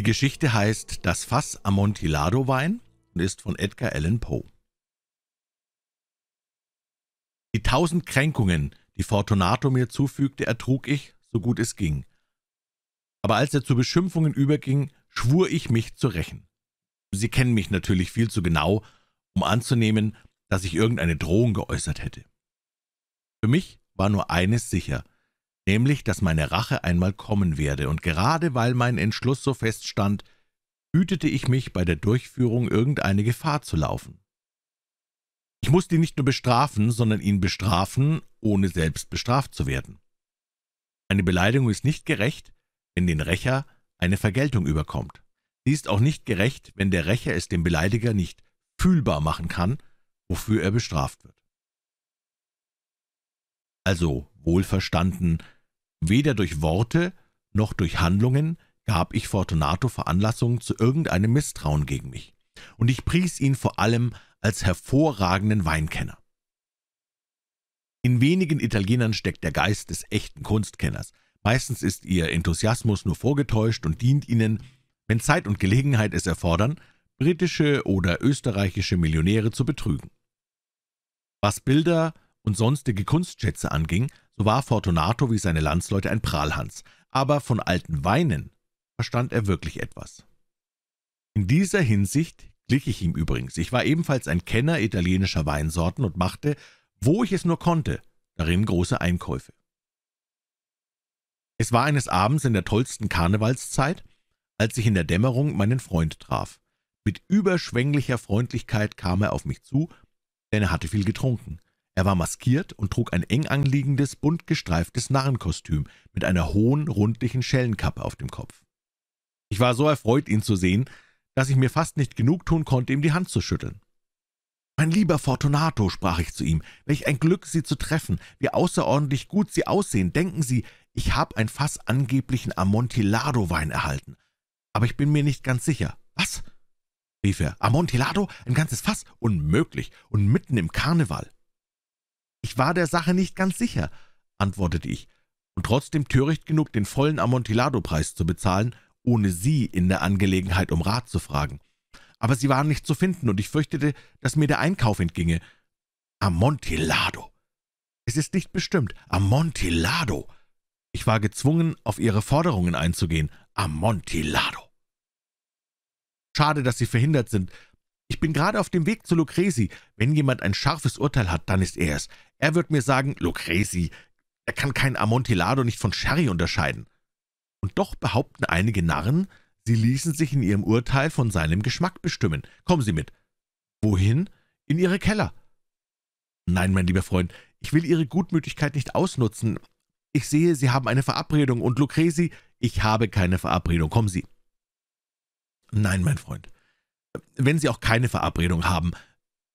Die Geschichte heißt Das Fass Amontillado-Wein und ist von Edgar Allan Poe. Die tausend Kränkungen, die Fortunato mir zufügte, ertrug ich, so gut es ging. Aber als er zu Beschimpfungen überging, schwur ich mich zu rächen. Sie kennen mich natürlich viel zu genau, um anzunehmen, dass ich irgendeine Drohung geäußert hätte. Für mich war nur eines sicher, nämlich, dass meine Rache einmal kommen werde, und gerade weil mein Entschluss so feststand, hütete ich mich, bei der Durchführung irgendeine Gefahr zu laufen. Ich musste ihn nicht nur bestrafen, sondern ihn bestrafen, ohne selbst bestraft zu werden. Eine Beleidigung ist nicht gerecht, wenn den Rächer eine Vergeltung überkommt. Sie ist auch nicht gerecht, wenn der Rächer es dem Beleidiger nicht fühlbar machen kann, wofür er bestraft wird. Also wohlverstanden. Weder durch Worte noch durch Handlungen gab ich Fortunato Veranlassung zu irgendeinem Misstrauen gegen mich, und ich pries ihn vor allem als hervorragenden Weinkenner. In wenigen Italienern steckt der Geist des echten Kunstkenners. Meistens ist ihr Enthusiasmus nur vorgetäuscht und dient ihnen, wenn Zeit und Gelegenheit es erfordern, britische oder österreichische Millionäre zu betrügen. Was Bilder und sonstige Kunstschätze anging, so war Fortunato wie seine Landsleute ein Prahlhans, aber von alten Weinen verstand er wirklich etwas. In dieser Hinsicht glich ich ihm übrigens. Ich war ebenfalls ein Kenner italienischer Weinsorten und machte, wo ich es nur konnte, darin große Einkäufe. Es war eines Abends in der tollsten Karnevalszeit, als ich in der Dämmerung meinen Freund traf. Mit überschwänglicher Freundlichkeit kam er auf mich zu, denn er hatte viel getrunken. Er war maskiert und trug ein eng anliegendes, bunt gestreiftes Narrenkostüm mit einer hohen, rundlichen Schellenkappe auf dem Kopf. Ich war so erfreut, ihn zu sehen, dass ich mir fast nicht genug tun konnte, ihm die Hand zu schütteln. »Mein lieber Fortunato«, sprach ich zu ihm, »welch ein Glück, Sie zu treffen, wie außerordentlich gut Sie aussehen. Denken Sie, ich habe ein Fass angeblichen Amontillado-Wein erhalten. Aber ich bin mir nicht ganz sicher. Was?« rief er. »Amontillado? Ein ganzes Fass? Unmöglich! Und mitten im Karneval!« »Ich war der Sache nicht ganz sicher«, antwortete ich, »und trotzdem töricht genug, den vollen Amontillado-Preis zu bezahlen, ohne Sie in der Angelegenheit um Rat zu fragen. Aber Sie waren nicht zu finden, und ich fürchtete, dass mir der Einkauf entginge. Amontillado! Es ist nicht bestimmt. Amontillado! Ich war gezwungen, auf Ihre Forderungen einzugehen. Amontillado! Schade, dass Sie verhindert sind, ich bin gerade auf dem Weg zu Lucresi. Wenn jemand ein scharfes Urteil hat, dann ist er es. Er wird mir sagen, Lucresi, er kann kein Amontillado nicht von Sherry unterscheiden. Und doch behaupten einige Narren, sie ließen sich in ihrem Urteil von seinem Geschmack bestimmen. Kommen Sie mit. Wohin? In Ihre Keller. Nein, mein lieber Freund, ich will Ihre Gutmütigkeit nicht ausnutzen. Ich sehe, Sie haben eine Verabredung, und Lucresi, ich habe keine Verabredung. Kommen Sie. Nein, mein Freund, wenn Sie auch keine Verabredung haben.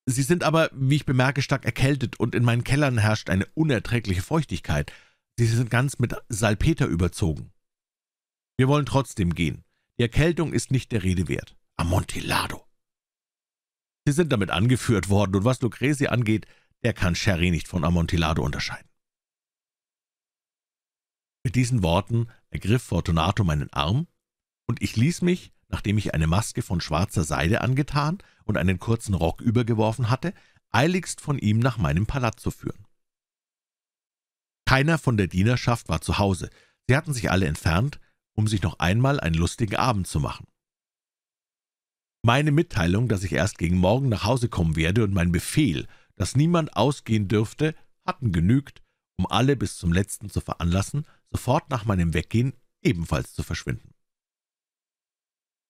Sie sind aber, wie ich bemerke, stark erkältet und in meinen Kellern herrscht eine unerträgliche Feuchtigkeit. Sie sind ganz mit Salpeter überzogen. Wir wollen trotzdem gehen. Die Erkältung ist nicht der Rede wert. Amontillado. Sie sind damit angeführt worden, und was Lucrezi angeht, der kann Sherry nicht von Amontillado unterscheiden. Mit diesen Worten ergriff Fortunato meinen Arm, und ich ließ mich, nachdem ich eine Maske von schwarzer Seide angetan und einen kurzen Rock übergeworfen hatte, eiligst von ihm nach meinem Palast zu führen. Keiner von der Dienerschaft war zu Hause, sie hatten sich alle entfernt, um sich noch einmal einen lustigen Abend zu machen. Meine Mitteilung, dass ich erst gegen morgen nach Hause kommen werde und mein Befehl, dass niemand ausgehen dürfte, hatten genügt, um alle bis zum letzten zu veranlassen, sofort nach meinem Weggehen ebenfalls zu verschwinden.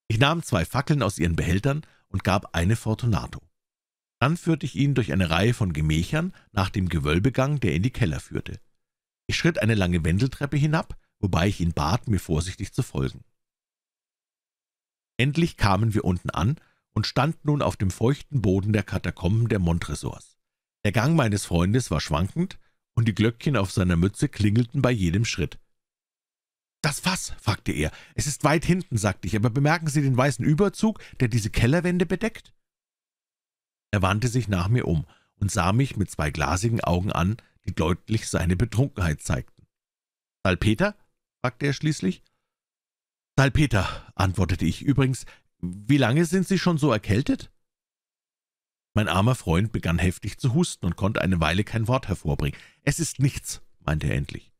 Ich nahm zwei Fackeln aus ihren Behältern und gab eine Fortunato. Dann führte ich ihn durch eine Reihe von Gemächern nach dem Gewölbegang, der in die Keller führte. Ich schritt eine lange Wendeltreppe hinab, wobei ich ihn bat, mir vorsichtig zu folgen. Endlich kamen wir unten an und standen nun auf dem feuchten Boden der Katakomben der Montresors. Der Gang meines Freundes war schwankend, und die Glöckchen auf seiner Mütze klingelten bei jedem Schritt. »Das Fass«, fragte er. »Es ist weit hinten«, sagte ich, »aber bemerken Sie den weißen Überzug, der diese Kellerwände bedeckt?« Er wandte sich nach mir um und sah mich mit zwei glasigen Augen an, die deutlich seine Betrunkenheit zeigten. »Salpeter?« fragte er schließlich. »Salpeter«, antwortete ich, »übrigens, wie lange sind Sie schon so erkältet?« Mein armer Freund begann heftig zu husten und konnte eine Weile kein Wort hervorbringen. »Es ist nichts«, meinte er endlich.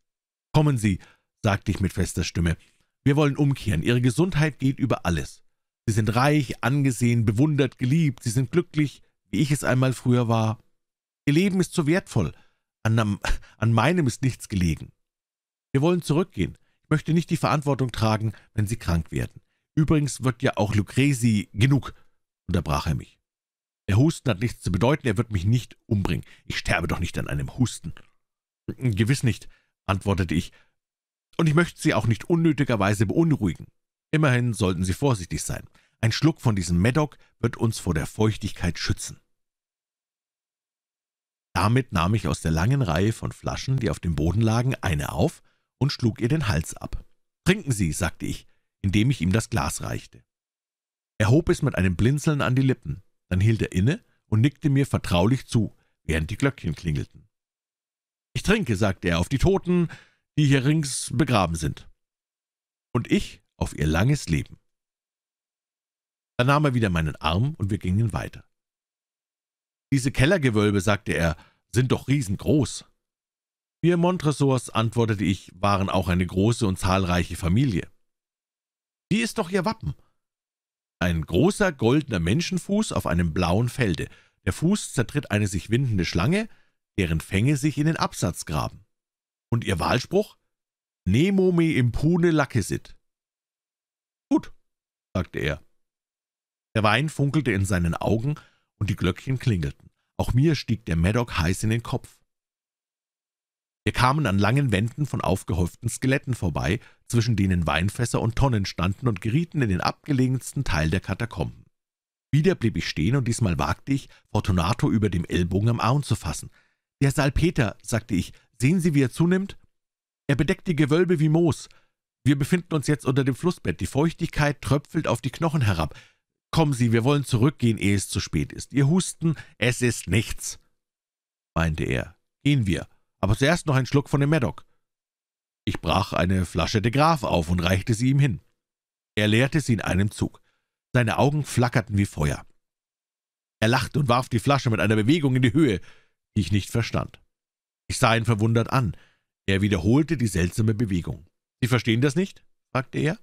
»Kommen Sie«, sagte ich mit fester Stimme. Wir wollen umkehren. Ihre Gesundheit geht über alles. Sie sind reich, angesehen, bewundert, geliebt. Sie sind glücklich, wie ich es einmal früher war. Ihr Leben ist so wertvoll. An, an meinem ist nichts gelegen. Wir wollen zurückgehen. Ich möchte nicht die Verantwortung tragen, wenn Sie krank werden. Übrigens wird ja auch Lucresi genug, unterbrach er mich. Der Husten hat nichts zu bedeuten, er wird mich nicht umbringen. Ich sterbe doch nicht an einem Husten. Gewiss nicht, antwortete ich, und ich möchte Sie auch nicht unnötigerweise beunruhigen. Immerhin sollten Sie vorsichtig sein. Ein Schluck von diesem Medoc wird uns vor der Feuchtigkeit schützen. Damit nahm ich aus der langen Reihe von Flaschen, die auf dem Boden lagen, eine auf und schlug ihr den Hals ab. »Trinken Sie«, sagte ich, indem ich ihm das Glas reichte. Er hob es mit einem Blinzeln an die Lippen, dann hielt er inne und nickte mir vertraulich zu, während die Glöckchen klingelten. »Ich trinke«, sagte er, »auf die Toten, die hier rings begraben sind. Und ich auf ihr langes Leben. Dann nahm er wieder meinen Arm und wir gingen weiter. Diese Kellergewölbe, sagte er, sind doch riesengroß. Wir Montresors, antwortete ich, waren auch eine große und zahlreiche Familie. Die ist doch ihr Wappen. Ein großer goldener Menschenfuß auf einem blauen Felde. Der Fuß zertritt eine sich windende Schlange, deren Fänge sich in den Absatz graben. Und Ihr Wahlspruch? Nemo me impune lacessit. Gut, sagte er. Der Wein funkelte in seinen Augen und die Glöckchen klingelten. Auch mir stieg der Maddock heiß in den Kopf. Wir kamen an langen Wänden von aufgehäuften Skeletten vorbei, zwischen denen Weinfässer und Tonnen standen und gerieten in den abgelegensten Teil der Katakomben. Wieder blieb ich stehen und diesmal wagte ich, Fortunato über dem Ellbogen am Arm zu fassen. »Der Salpeter«, sagte ich, Sehen Sie, wie er zunimmt? Er bedeckt die Gewölbe wie Moos. Wir befinden uns jetzt unter dem Flussbett. Die Feuchtigkeit tröpfelt auf die Knochen herab. Kommen Sie, wir wollen zurückgehen, ehe es zu spät ist. Ihr Husten, es ist nichts, meinte er. Gehen wir, aber zuerst noch ein Schluck von dem Medoc. Ich brach eine Flasche de Graf auf und reichte sie ihm hin. Er leerte sie in einem Zug. Seine Augen flackerten wie Feuer. Er lachte und warf die Flasche mit einer Bewegung in die Höhe, die ich nicht verstand. Ich sah ihn verwundert an. Er wiederholte die seltsame Bewegung. »Sie verstehen das nicht?« fragte er.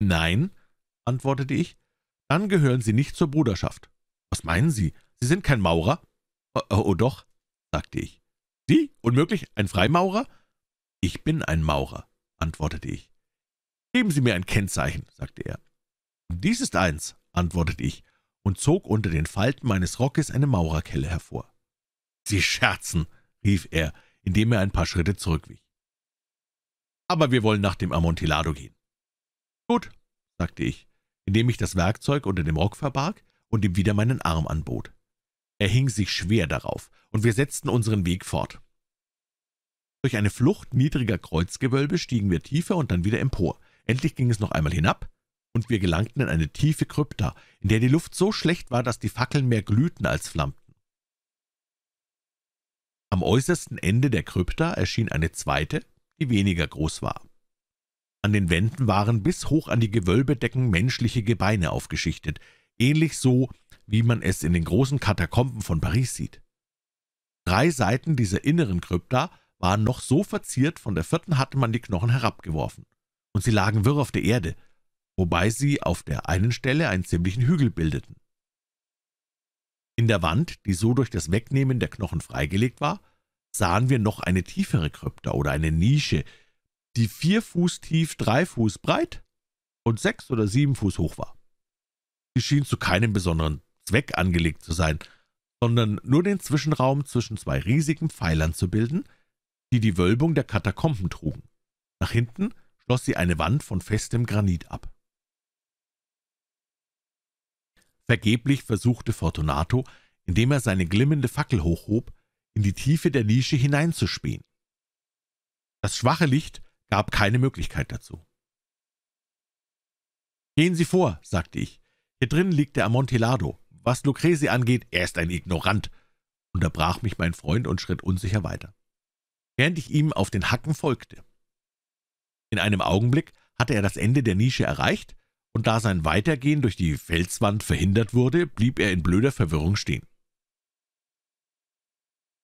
»Nein«, antwortete ich. »Dann gehören Sie nicht zur Bruderschaft.« »Was meinen Sie? Sie sind kein Maurer?« oh, »Oh, oh doch«, sagte ich. »Sie? Unmöglich? Ein Freimaurer?« »Ich bin ein Maurer«, antwortete ich. »Geben Sie mir ein Kennzeichen«, sagte er. »Dies ist eins«, antwortete ich und zog unter den Falten meines Rockes eine Maurerkelle hervor. »Sie scherzen«, rief er, indem er ein paar Schritte zurückwich. »Aber wir wollen nach dem Amontillado gehen.« »Gut«, sagte ich, indem ich das Werkzeug unter dem Rock verbarg und ihm wieder meinen Arm anbot. Er hing sich schwer darauf, und wir setzten unseren Weg fort. Durch eine Flucht niedriger Kreuzgewölbe stiegen wir tiefer und dann wieder empor. Endlich ging es noch einmal hinab, und wir gelangten in eine tiefe Krypta, in der die Luft so schlecht war, dass die Fackeln mehr glühten als flammten. Am äußersten Ende der Krypta erschien eine zweite, die weniger groß war. An den Wänden waren bis hoch an die Gewölbedecken menschliche Gebeine aufgeschichtet, ähnlich so, wie man es in den großen Katakomben von Paris sieht. Drei Seiten dieser inneren Krypta waren noch so verziert, von der vierten hatte man die Knochen herabgeworfen, und sie lagen wirr auf der Erde, wobei sie auf der einen Stelle einen ziemlichen Hügel bildeten. In der Wand, die so durch das Wegnehmen der Knochen freigelegt war, sahen wir noch eine tiefere Krypta oder eine Nische, die vier Fuß tief, drei Fuß breit und sechs oder sieben Fuß hoch war. Sie schien zu keinem besonderen Zweck angelegt zu sein, sondern nur den Zwischenraum zwischen zwei riesigen Pfeilern zu bilden, die die Wölbung der Katakomben trugen. Nach hinten schloss sie eine Wand von festem Granit ab. Vergeblich versuchte Fortunato, indem er seine glimmende Fackel hochhob, in die Tiefe der Nische hineinzuspähen. Das schwache Licht gab keine Möglichkeit dazu. »Gehen Sie vor«, sagte ich. »Hier drin liegt der Amontillado. Was Lucrezi angeht, er ist ein Ignorant«, unterbrach mich mein Freund und schritt unsicher weiter, während ich ihm auf den Hacken folgte. In einem Augenblick hatte er das Ende der Nische erreicht, und da sein Weitergehen durch die Felswand verhindert wurde, blieb er in blöder Verwirrung stehen.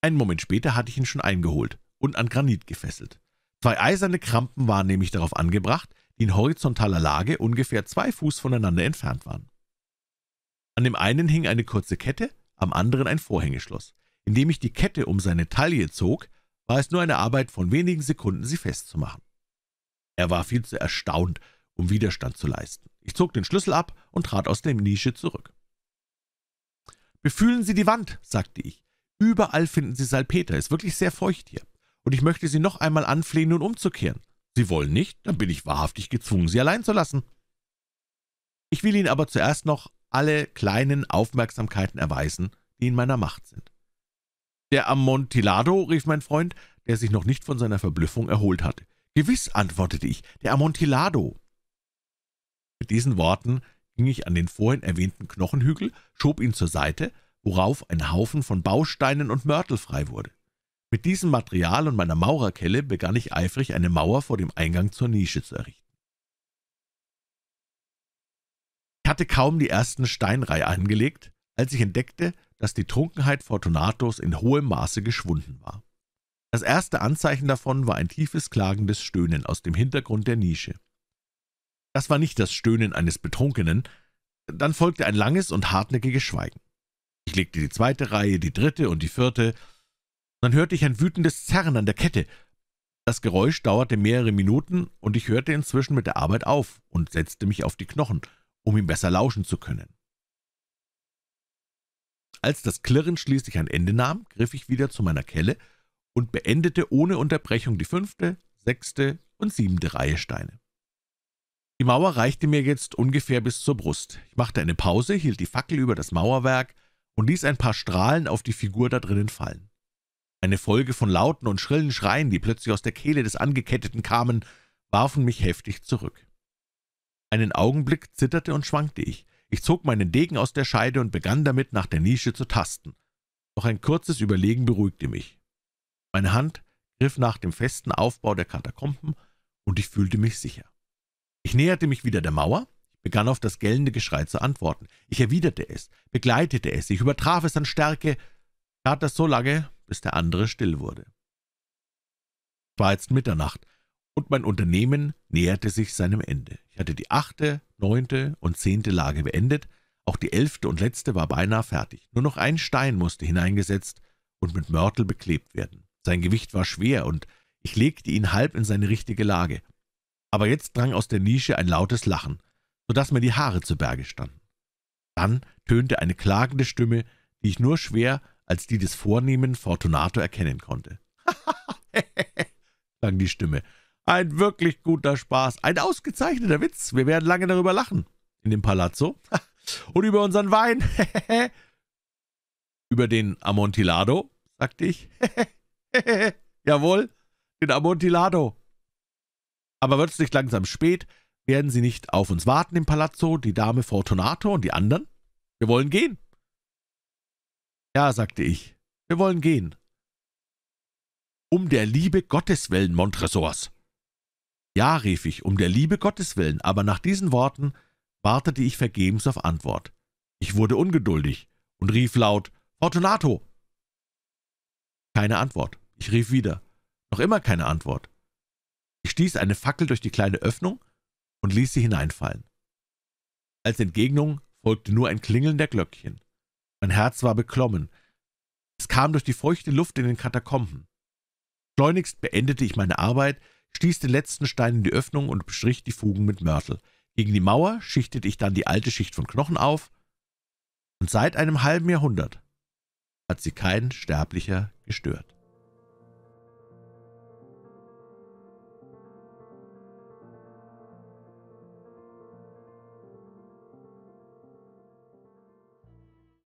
Einen Moment später hatte ich ihn schon eingeholt und an Granit gefesselt. Zwei eiserne Krampen waren nämlich darauf angebracht, die in horizontaler Lage ungefähr zwei Fuß voneinander entfernt waren. An dem einen hing eine kurze Kette, am anderen ein Vorhängeschloss. Indem ich die Kette um seine Taille zog, war es nur eine Arbeit von wenigen Sekunden, sie festzumachen. Er war viel zu erstaunt, um Widerstand zu leisten. Ich zog den Schlüssel ab und trat aus der Nische zurück. »Befühlen Sie die Wand«, sagte ich. »Überall finden Sie Salpeter, ist wirklich sehr feucht hier. Und ich möchte Sie noch einmal anflehen, nun umzukehren. Sie wollen nicht, dann bin ich wahrhaftig gezwungen, Sie allein zu lassen.« Ich will Ihnen aber zuerst noch alle kleinen Aufmerksamkeiten erweisen, die in meiner Macht sind. »Der Amontillado«, rief mein Freund, der sich noch nicht von seiner Verblüffung erholt hatte. »Gewiss«, antwortete ich, »der Amontillado. Mit diesen Worten ging ich an den vorhin erwähnten Knochenhügel, schob ihn zur Seite, worauf ein Haufen von Bausteinen und Mörtel frei wurde. Mit diesem Material und meiner Maurerkelle begann ich eifrig, eine Mauer vor dem Eingang zur Nische zu errichten. Ich hatte kaum die ersten Steinreihe angelegt, als ich entdeckte, dass die Trunkenheit Fortunatos in hohem Maße geschwunden war. Das erste Anzeichen davon war ein tiefes, klagendes Stöhnen aus dem Hintergrund der Nische. Das war nicht das Stöhnen eines Betrunkenen. Dann folgte ein langes und hartnäckiges Schweigen. Ich legte die zweite Reihe, die dritte und die vierte. Dann hörte ich ein wütendes Zerren an der Kette. Das Geräusch dauerte mehrere Minuten, und ich hörte inzwischen mit der Arbeit auf und setzte mich auf die Knochen, um ihm besser lauschen zu können. Als das Klirren schließlich ein Ende nahm, griff ich wieder zu meiner Kelle und beendete ohne Unterbrechung die fünfte, sechste und siebente Reihe Steine. Die Mauer reichte mir jetzt ungefähr bis zur Brust. Ich machte eine Pause, hielt die Fackel über das Mauerwerk und ließ ein paar Strahlen auf die Figur da drinnen fallen. Eine Folge von lauten und schrillen Schreien, die plötzlich aus der Kehle des Angeketteten kamen, warfen mich heftig zurück. Einen Augenblick zitterte und schwankte ich. Ich zog meinen Degen aus der Scheide und begann damit, nach der Nische zu tasten. Doch ein kurzes Überlegen beruhigte mich. Meine Hand griff nach dem festen Aufbau der Katakomben, und ich fühlte mich sicher. Ich näherte mich wieder der Mauer, begann auf das gellende Geschrei zu antworten. Ich erwiderte es, begleitete es, ich übertraf es an Stärke, tat das so lange, bis der andere still wurde. Es war jetzt Mitternacht, und mein Unternehmen näherte sich seinem Ende. Ich hatte die achte, neunte und zehnte Lage beendet, auch die elfte und letzte war beinahe fertig. Nur noch ein Stein musste hineingesetzt und mit Mörtel beklebt werden. Sein Gewicht war schwer, und ich legte ihn halb in seine richtige Lage aber jetzt drang aus der Nische ein lautes Lachen, so dass mir die Haare zu Berge standen. Dann tönte eine klagende Stimme, die ich nur schwer als die des vornehmen Fortunato erkennen konnte. klang die Stimme. Ein wirklich guter Spaß, ein ausgezeichneter Witz. Wir werden lange darüber lachen. In dem Palazzo. Und über unseren Wein. über den Amontillado, sagte ich. Jawohl, den Amontillado. Aber wird es nicht langsam spät, werden sie nicht auf uns warten im Palazzo, die Dame Fortunato und die anderen? Wir wollen gehen. Ja, sagte ich, wir wollen gehen. Um der Liebe Gottes willen, Montresors. Ja, rief ich, um der Liebe Gottes willen, aber nach diesen Worten wartete ich vergebens auf Antwort. Ich wurde ungeduldig und rief laut Fortunato. Keine Antwort. Ich rief wieder. Noch immer keine Antwort. Ich stieß eine Fackel durch die kleine Öffnung und ließ sie hineinfallen. Als Entgegnung folgte nur ein Klingeln der Glöckchen. Mein Herz war beklommen. Es kam durch die feuchte Luft in den Katakomben. Schleunigst beendete ich meine Arbeit, stieß den letzten Stein in die Öffnung und bestrich die Fugen mit Mörtel. Gegen die Mauer schichtete ich dann die alte Schicht von Knochen auf, und seit einem halben Jahrhundert hat sie kein Sterblicher gestört.